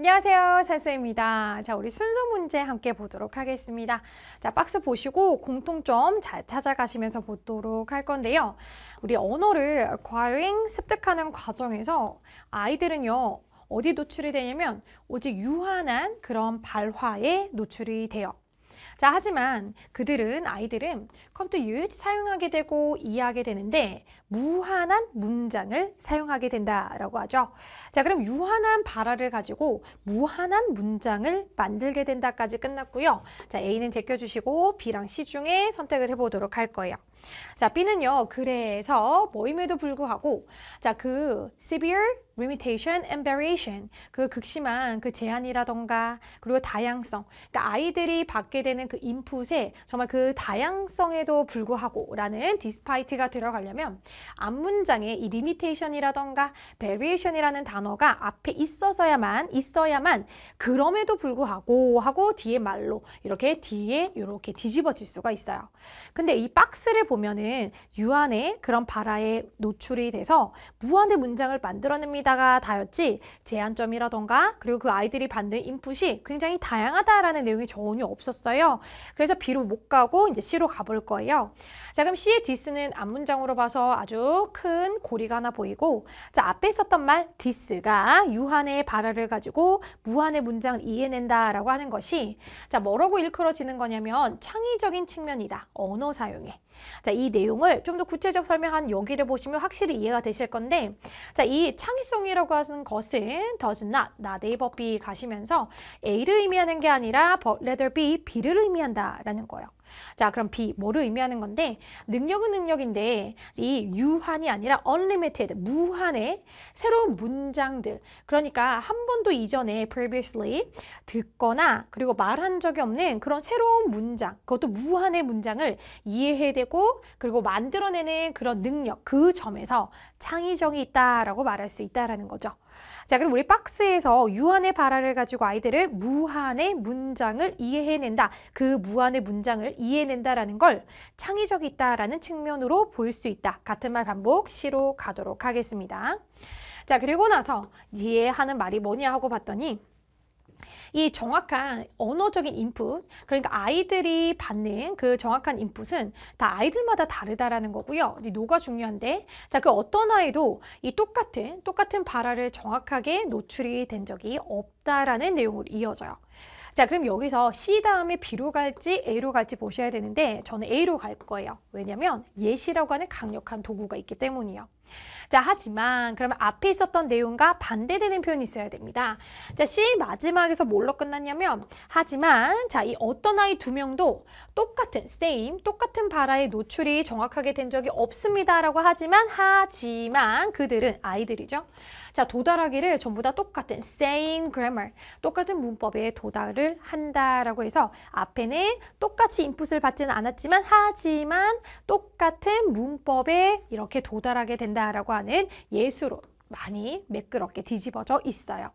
안녕하세요 산수입니다 자 우리 순서 문제 함께 보도록 하겠습니다 자 박스 보시고 공통점 잘 찾아가시면서 보도록 할 건데요 우리 언어를 과잉 습득하는 과정에서 아이들은요 어디 노출이 되냐면 오직 유한한 그런 발화에 노출이 돼요 자, 하지만 그들은 아이들은 컴퓨터 유지 사용하게 되고 이해하게 되는데 무한한 문장을 사용하게 된다라고 하죠. 자, 그럼 유한한 발화를 가지고 무한한 문장을 만들게 된다까지 끝났고요. 자, A는 제껴 주시고 B랑 C 중에 선택을 해 보도록 할 거예요. 자, B는요. 그래서 모임에도 불구하고 자, 그 severe limitation and variation 그 극심한 그 제한이라던가 그리고 다양성 그러니까 아이들이 받게 되는 그 인풋에 정말 그 다양성에도 불구하고 라는 디스파이트가 들어가려면 앞문장에 이 limitation이라던가 variation이라는 단어가 앞에 있어서야만 있어야만 그럼에도 불구하고 하고 뒤에 말로 이렇게 뒤에 이렇게 뒤집어질 수가 있어요. 근데 이 박스를 보면은 유한의 그런 발화에 노출이 돼서 무한의 문장을 만들어냅니다. 있다가 다였지 제한점이라던가 그리고 그 아이들이 받는 인풋이 굉장히 다양하다라는 내용이 전혀 없었어요. 그래서 B로 못 가고 이제 C로 가볼 거예요. 자 그럼 C의 디스는 앞문장으로 봐서 아주 큰 고리가 하나 보이고 자 앞에 있었던 말 디스가 유한의 발화를 가지고 무한의 문장을 이해낸다라고 하는 것이 자 뭐라고 일컬어지는 거냐면 창의적인 측면이다. 언어 사용에. 자 이 내용을 좀 더 구체적 설명한 여기를 보시면 확실히 이해가 되실 건데 자 이 창의성 활동이라고 하는 것은 does not, not a b 가시면서 A를 의미하는 게 아니라 but rather b B를 의미한다라는 거예요. 자, 그럼 B, 뭐를 의미하는 건데 능력은 능력인데 이 유한이 아니라 unlimited, 무한의 새로운 문장들 그러니까 한 번도 이전에 previously 듣거나 그리고 말한 적이 없는 그런 새로운 문장 그것도 무한의 문장을 이해해되고 그리고 만들어내는 그런 능력 그 점에서 창의성이 있다라고 말할 수 있다라는 거죠. 자 그럼 우리 박스에서 유한의 발화를 가지고 아이들을 무한의 문장을 이해해낸다. 그 무한의 문장을 이해낸다라는 걸 창의적이다라는 측면으로 볼 수 있다. 같은 말 반복 시로 가도록 하겠습니다. 자 그리고 나서 이해하는 말이 뭐냐 하고 봤더니 이 정확한 언어적인 인풋 그러니까 아이들이 받는 그 정확한 인풋은 다 아이들마다 다르다라는 거고요. 이 노가 중요한데 자 그 어떤 아이도 이 똑같은 똑같은 발화를 정확하게 노출이 된 적이 없다라는 내용으로 이어져요. 자, 그럼 여기서 C 다음에 B로 갈지 A로 갈지 보셔야 되는데 저는 A로 갈 거예요. 왜냐면 예시라고 하는 강력한 도구가 있기 때문이요. 에 자, 하지만 그러면 앞에 있었던 내용과 반대되는 표현이 있어야 됩니다. 자, 시 마지막에서 뭘로 끝났냐면 하지만 자, 이 어떤 아이 두 명도 똑같은 same, 똑같은 바라의 노출이 정확하게 된 적이 없습니다라고 하지만 하지만 그들은 아이들이죠. 자, 도달하기를 전부 다 똑같은 same grammar, 똑같은 문법에 도달을 한다라고 해서 앞에는 똑같이 인풋을 받지는 않았지만 하지만 똑같은 문법에 이렇게 도달하게 된다 있다라고 하는 예수로 많이 매끄럽게 뒤집어져 있어요.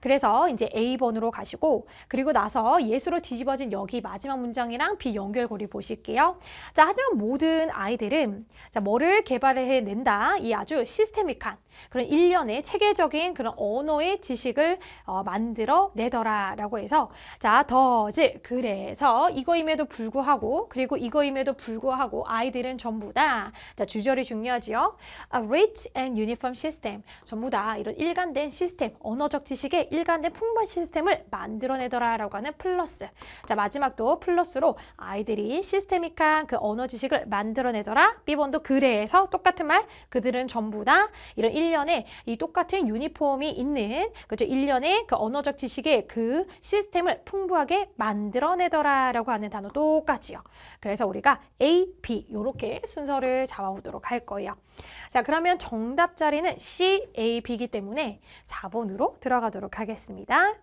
그래서 이제 A번으로 가시고 그리고 나서 예수로 뒤집어진 여기 마지막 문장이랑 B 연결고리 보실게요. 자, 하지만 모든 아이들은 자, 뭐를 개발해 낸다. 이 아주 시스템믹한 그런 일련의 체계적인 그런 언어의 지식을 어, 만들어 내더라라고 해서 자, 더즈 그래서 이거임에도 불구하고 그리고 이거임에도 불구하고 아이들은 전부 다 자, 주절이 중요하지요. A rich and uniform system. 전부 다 이런 일관된 시스템, 언어적 지식의 일관된 풍부한 시스템을 만들어내더라라고 하는 플러스. 자, 마지막도 플러스로 아이들이 시스템이한그 언어 지식을 만들어내더라. 비번도그래서 똑같은 말, 그들은 전부 다 이런 일련의이 똑같은 유니폼이 있는 그죠? 일련의그 언어적 지식의 그 시스템을 풍부하게 만들어내더라라고 하는 단어 똑같이요. 그래서 우리가 A, B 이렇게 순서를 잡아보도록 할 거예요. 자, 그러면 정답 자리는 C, A, B이기 때문에 4번으로 들어가도록 하겠습니다.